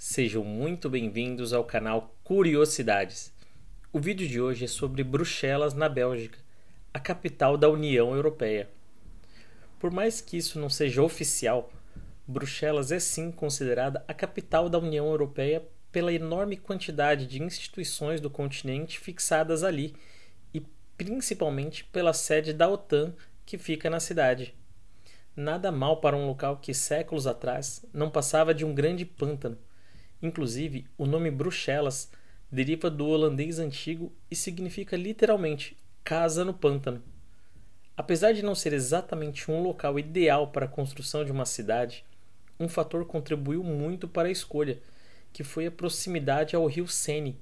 Sejam muito bem-vindos ao canal Curiosidades. O vídeo de hoje é sobre Bruxelas, na Bélgica, a capital da União Europeia. Por mais que isso não seja oficial, Bruxelas é sim considerada a capital da União Europeia pela enorme quantidade de instituições do continente fixadas ali e principalmente pela sede da OTAN que fica na cidade. Nada mal para um local que séculos atrás não passava de um grande pântano Inclusive, o nome Bruxelas deriva do holandês antigo e significa literalmente casa no pântano. Apesar de não ser exatamente um local ideal para a construção de uma cidade, um fator contribuiu muito para a escolha, que foi a proximidade ao rio Sene.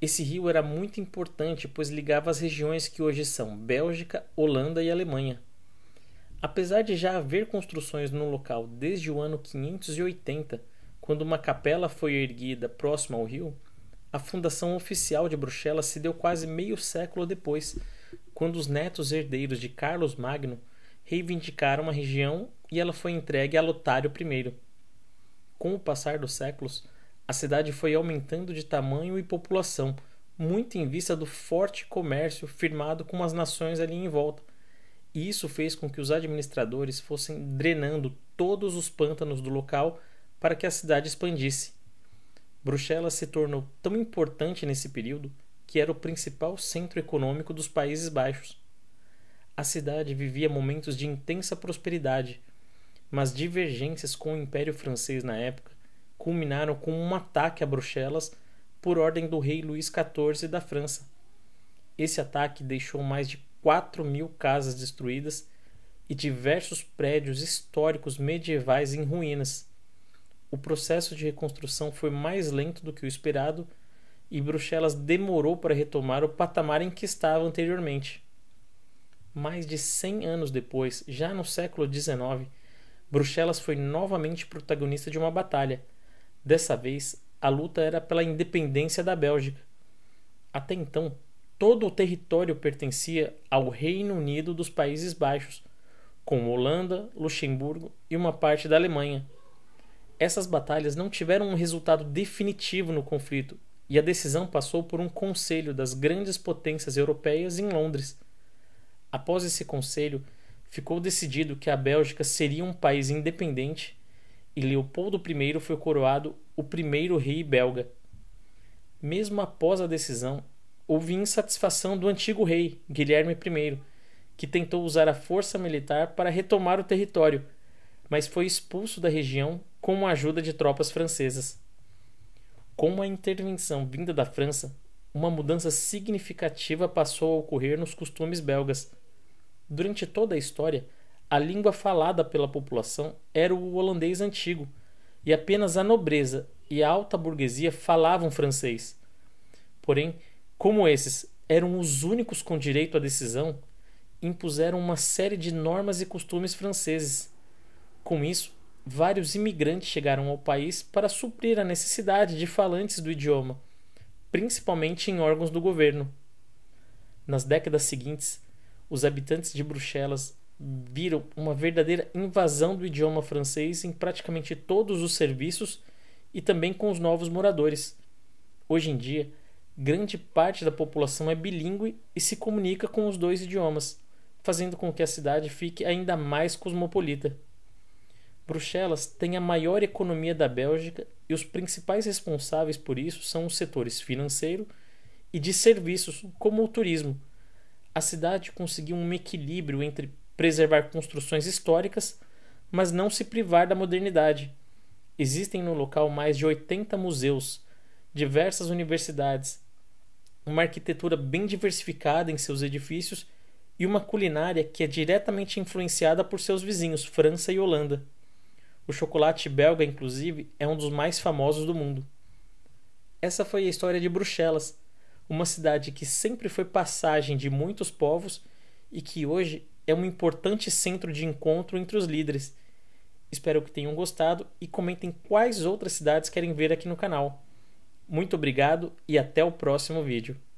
Esse rio era muito importante pois ligava as regiões que hoje são Bélgica, Holanda e Alemanha. Apesar de já haver construções no local desde o ano 580, quando uma capela foi erguida próxima ao rio, a fundação oficial de Bruxelas se deu quase meio século depois, quando os netos herdeiros de Carlos Magno reivindicaram a região e ela foi entregue a Lotário I. Com o passar dos séculos, a cidade foi aumentando de tamanho e população, muito em vista do forte comércio firmado com as nações ali em volta. E isso fez com que os administradores fossem drenando todos os pântanos do local para que a cidade expandisse. Bruxelas se tornou tão importante nesse período que era o principal centro econômico dos Países Baixos. A cidade vivia momentos de intensa prosperidade, mas divergências com o Império Francês na época culminaram com um ataque a Bruxelas por ordem do rei Luís XIV da França. Esse ataque deixou mais de 4 mil casas destruídas e diversos prédios históricos medievais em ruínas o processo de reconstrução foi mais lento do que o esperado e Bruxelas demorou para retomar o patamar em que estava anteriormente. Mais de 100 anos depois, já no século XIX, Bruxelas foi novamente protagonista de uma batalha. Dessa vez, a luta era pela independência da Bélgica. Até então, todo o território pertencia ao Reino Unido dos Países Baixos, com Holanda, Luxemburgo e uma parte da Alemanha, essas batalhas não tiveram um resultado definitivo no conflito e a decisão passou por um conselho das grandes potências europeias em Londres. Após esse conselho, ficou decidido que a Bélgica seria um país independente e Leopoldo I foi coroado o primeiro rei belga. Mesmo após a decisão, houve insatisfação do antigo rei, Guilherme I, que tentou usar a força militar para retomar o território, mas foi expulso da região com a ajuda de tropas francesas. Com a intervenção vinda da França, uma mudança significativa passou a ocorrer nos costumes belgas. Durante toda a história, a língua falada pela população era o holandês antigo, e apenas a nobreza e a alta burguesia falavam francês. Porém, como esses eram os únicos com direito à decisão, impuseram uma série de normas e costumes franceses. Com isso, vários imigrantes chegaram ao país para suprir a necessidade de falantes do idioma, principalmente em órgãos do governo. Nas décadas seguintes, os habitantes de Bruxelas viram uma verdadeira invasão do idioma francês em praticamente todos os serviços e também com os novos moradores. Hoje em dia, grande parte da população é bilíngue e se comunica com os dois idiomas, fazendo com que a cidade fique ainda mais cosmopolita. Bruxelas tem a maior economia da Bélgica e os principais responsáveis por isso são os setores financeiro e de serviços, como o turismo. A cidade conseguiu um equilíbrio entre preservar construções históricas, mas não se privar da modernidade. Existem no local mais de 80 museus, diversas universidades, uma arquitetura bem diversificada em seus edifícios e uma culinária que é diretamente influenciada por seus vizinhos, França e Holanda. O chocolate belga, inclusive, é um dos mais famosos do mundo. Essa foi a história de Bruxelas, uma cidade que sempre foi passagem de muitos povos e que hoje é um importante centro de encontro entre os líderes. Espero que tenham gostado e comentem quais outras cidades querem ver aqui no canal. Muito obrigado e até o próximo vídeo.